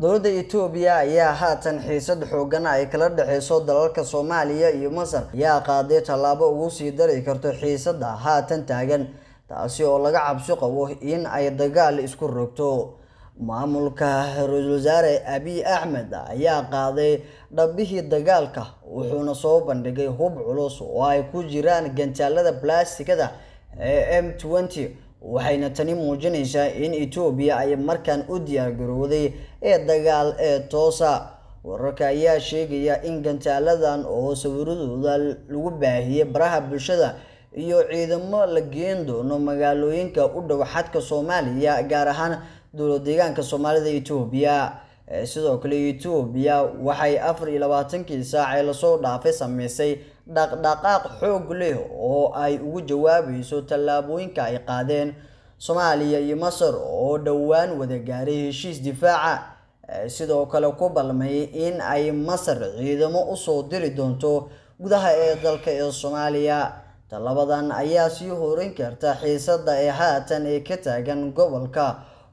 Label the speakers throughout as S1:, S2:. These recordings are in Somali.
S1: dowladda etoobiya ayaa haatan xiisad xoogan ay kala dhexeyso dalalka soomaaliya iyo masar ayaa qaaday tallaabo ugu sii dari karto xiisadda haatan taagan taasi oo laga cabsi qabo in ay dagaal isku rogto maamulka ra-iisul wasaare abiy axmed ayaa qaaday dhabihii dagaalka wuxuuna soo bandhigay hub culus oo ay ku jiraan gantaalada blastikada ee m twenty waxayna tani muujinaysaa in etoobiya ay markan u diyaargarowday ee dagaal ee toosa wararka ayaa sheegaya in gantaaladan oo sawiradooda lagu baahiyey baraha bulshada iyo ciidamo la geen doono magaalooyinka u dhow xadka soomaaliya gaar ahaan dowla deegaanka soomaalida etoobiya sidoo kale etoobiya waxay afar iyo labaatankii saac ee lasoo dhaafay sameysay dhaqdhaqaaq xoog leh oo ay ugu jawaabayso tallaabooyinka ay qaadeen soomaaliya iyo masar oo dhowaan wada gaaray heshiis difaaca eh, sidoo kale ku balmay in ay masar ciidamo usoo diri doonto gudaha ee dalka ee soomaaliya talabadan ayaa sii horin karta xiisadda ee haatan ee ka taagan gobolka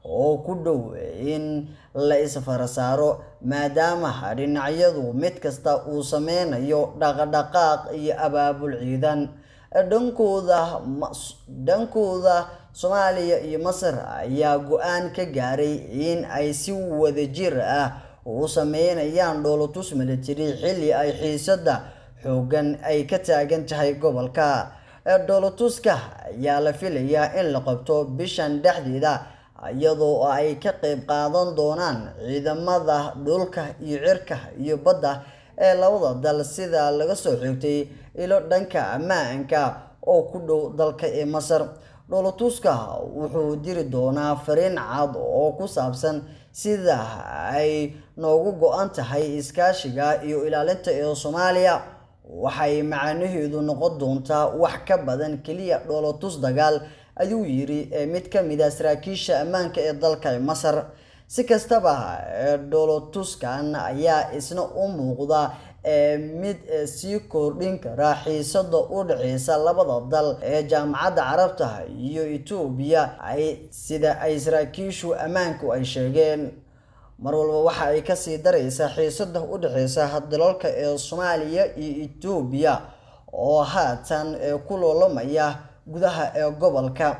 S1: oo ku dhow in la isfara saaro maadaama dhinacyadu mid kasta uu sameynayo dhaqdhaqaaq iyo abaabul ciidan dhankooda soomaaliya iyo masar ayaa go-aan ka gaaray in ay si wadajir ah uu sameynayaan dhoolotus milatary xilli ay xiisadda xoogan ay ka taagan tahay gobolka dhoolotuska ayaa la filayaa in la qabto bishan dhexdeeda iyadoo ay ka qayb qaadan doonaan ciidamada dhulka iyo cirka iyo badda ee labada dal sida laga soo xigtay ilo dhanka ammaanka oo ku dhow dalka ee masar dhoolotuska wuxuu diri doonaa fariin cad oo ku saabsan sida ay noogu go-an tahay iskaashiga iyo ilaalinta ee soomaaliya waxay macanaheedu noqon doontaa wax ka badan keliya dhoolotus dagaal ayuu yiri eh, mid ka mid a ah saraakiisha ammaanka ee dalka masar si kastaba eh, dholotuskan ayaa isna u muuqda eh, mid sii kordhin kara xiisada u dhexeysa labada dal ee jaamacadda carabta iyo etoobiya sida ay saraakiishu ammaanku ay sheegeen mar walba waxa ay kasii dareysaa xiisada u dhexeysa dalalka ee soomaaliya iyo etoobiya oo haatan ku loolamaya gudaha ee gobolka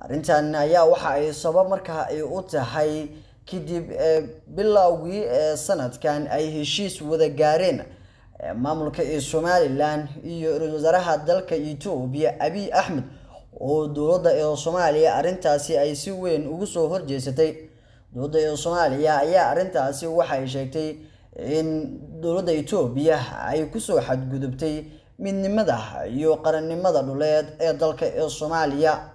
S1: arrintan ayaa waxa ay sabab markaa ay u tahay kadib bilowgii ee sanadkan ay heshiis wada gaareen maamulka ee somalilan iyo ra-isul wasaaraha dalka etoobiya abiy axmed oo dowladda ee soomaaliya arrintaasi ay si weyn ugu soo horjeesatay dowladda ee soomaaliya ayaa arrintaasi waxay sheegtay in dowladda etoobiya ay kusoo xadgudubtay midnimada iyo qarannimada dhuleed ee dalka ee soomaaliya